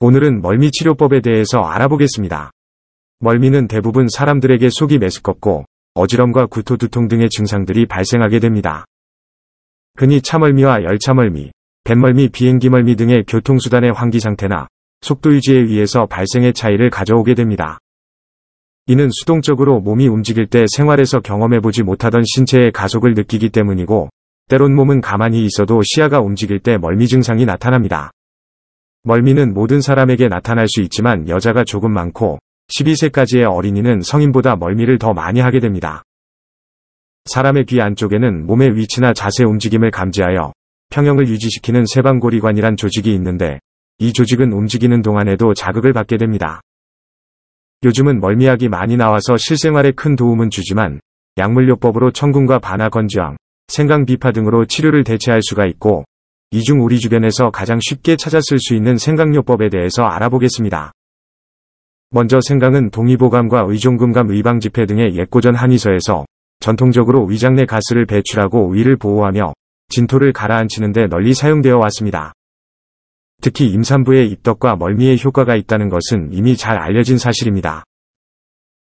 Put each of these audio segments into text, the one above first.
오늘은 멀미 치료법에 대해서 알아보겠습니다. 멀미는 대부분 사람들에게 속이 메스껍고 어지럼과 구토 두통 등의 증상들이 발생하게 됩니다. 흔히 차멀미와 열차멀미, 뱃멀미, 비행기멀미 등의 교통수단의 환기 상태나 속도 유지에 의해서 발생의 차이를 가져오게 됩니다. 이는 수동적으로 몸이 움직일 때 생활에서 경험해보지 못하던 신체의 가속을 느끼기 때문이고 때론 몸은 가만히 있어도 시야가 움직일 때 멀미 증상이 나타납니다. 멀미는 모든 사람에게 나타날 수 있지만 여자가 조금 많고 12세까지의 어린이는 성인보다 멀미를 더 많이 하게 됩니다. 사람의 귀 안쪽에는 몸의 위치나 자세 움직임을 감지하여 평형을 유지시키는 세방고리관이란 조직이 있는데 이 조직은 움직이는 동안에도 자극을 받게 됩니다. 요즘은 멀미약이 많이 나와서 실생활에 큰 도움은 주지만 약물요법으로 천궁과 반하건지왕 생강비파 등으로 치료를 대체할 수가 있고 이중 우리 주변에서 가장 쉽게 찾았을수 있는 생각요법에 대해서 알아보겠습니다. 먼저 생강은 동의보감과 의종금감 위방지폐 등의 옛고전 한의서에서 전통적으로 위장 내 가스를 배출하고 위를 보호하며 진토를 가라앉히는데 널리 사용되어 왔습니다. 특히 임산부의 입덕과 멀미에 효과가 있다는 것은 이미 잘 알려진 사실입니다.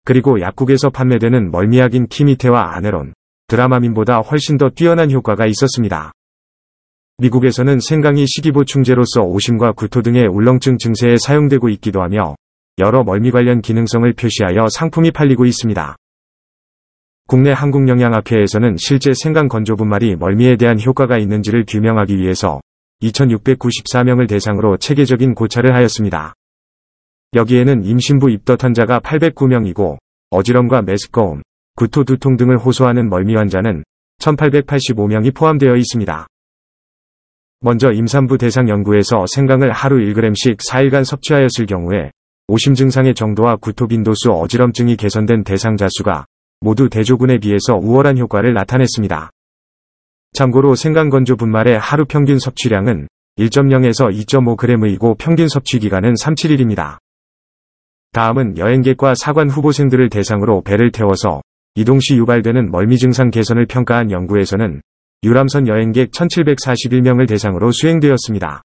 그리고 약국에서 판매되는 멀미약인 키미테와 아네론, 드라마민보다 훨씬 더 뛰어난 효과가 있었습니다. 미국에서는 생강이 식이보충제로서 오심과 구토 등의 울렁증 증세에 사용되고 있기도 하며 여러 멀미 관련 기능성을 표시하여 상품이 팔리고 있습니다. 국내 한국영양학회에서는 실제 생강 건조 분말이 멀미에 대한 효과가 있는지를 규명하기 위해서 2694명을 대상으로 체계적인 고찰을 하였습니다. 여기에는 임신부 입덧 환자가 809명이고 어지럼과 메스꺼움, 구토 두통 등을 호소하는 멀미 환자는 1885명이 포함되어 있습니다. 먼저 임산부 대상 연구에서 생강을 하루 1g씩 4일간 섭취하였을 경우에 오심 증상의 정도와 구토 빈도수 어지럼증이 개선된 대상자 수가 모두 대조군에 비해서 우월한 효과를 나타냈습니다. 참고로 생강 건조 분말의 하루 평균 섭취량은 1.0에서 2.5g이고 평균 섭취 기간은 3-7일입니다. 다음은 여행객과 사관 후보생들을 대상으로 배를 태워서 이동 시 유발되는 멀미 증상 개선을 평가한 연구에서는 유람선 여행객 1741명을 대상으로 수행되었습니다.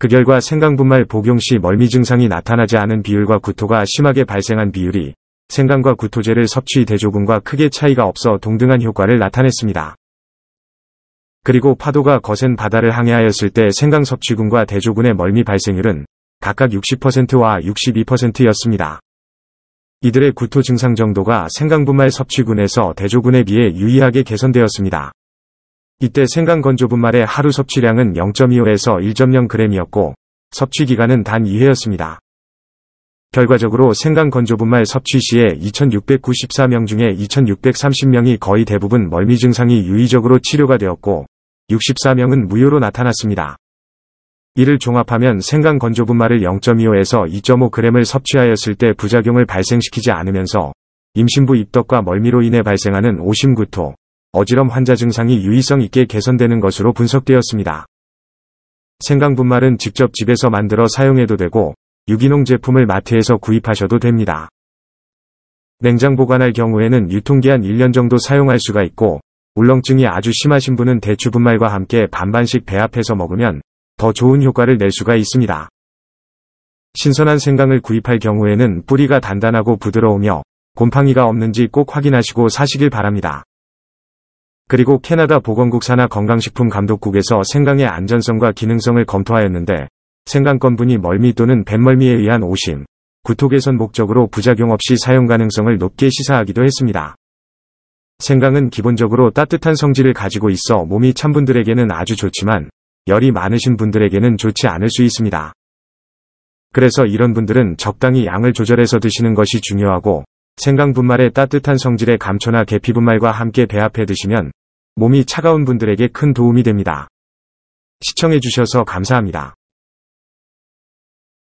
그 결과 생강분말 복용 시 멀미 증상이 나타나지 않은 비율과 구토가 심하게 발생한 비율이 생강과 구토제를 섭취 대조군과 크게 차이가 없어 동등한 효과를 나타냈습니다. 그리고 파도가 거센 바다를 항해하였을 때 생강 섭취군과 대조군의 멀미 발생률은 각각 60%와 62%였습니다. 이들의 구토 증상 정도가 생강분말 섭취군에서 대조군에 비해 유의하게 개선되었습니다. 이때 생강 건조분말의 하루 섭취량은 0.25에서 1.0g이었고 섭취 기간은 단 2회였습니다. 결과적으로 생강 건조분말 섭취 시에 2694명 중에 2630명이 거의 대부분 멀미 증상이 유의적으로 치료가 되었고 64명은 무효로 나타났습니다. 이를 종합하면 생강 건조분말을 0.25에서 2.5g을 섭취하였을 때 부작용을 발생시키지 않으면서 임신부 입덕과 멀미로 인해 발생하는 오심구토, 어지럼 환자 증상이 유의성 있게 개선되는 것으로 분석되었습니다. 생강 분말은 직접 집에서 만들어 사용해도 되고 유기농 제품을 마트에서 구입하셔도 됩니다. 냉장 보관할 경우에는 유통기한 1년 정도 사용할 수가 있고 울렁증이 아주 심하신 분은 대추 분말과 함께 반반씩 배합해서 먹으면 더 좋은 효과를 낼 수가 있습니다. 신선한 생강을 구입할 경우에는 뿌리가 단단하고 부드러우며 곰팡이가 없는지 꼭 확인하시고 사시길 바랍니다. 그리고 캐나다 보건국 산하 건강식품감독국에서 생강의 안전성과 기능성을 검토하였는데 생강건분이 멀미 또는 뱃멀미에 의한 오심, 구토개선 목적으로 부작용 없이 사용 가능성을 높게 시사하기도 했습니다. 생강은 기본적으로 따뜻한 성질을 가지고 있어 몸이 찬 분들에게는 아주 좋지만 열이 많으신 분들에게는 좋지 않을 수 있습니다. 그래서 이런 분들은 적당히 양을 조절해서 드시는 것이 중요하고 생강 분말의 따뜻한 성질의 감초나 계피 분말과 함께 배합해 드시면 몸이 차가운 분들에게 큰 도움이 됩니다. 시청해주셔서 감사합니다.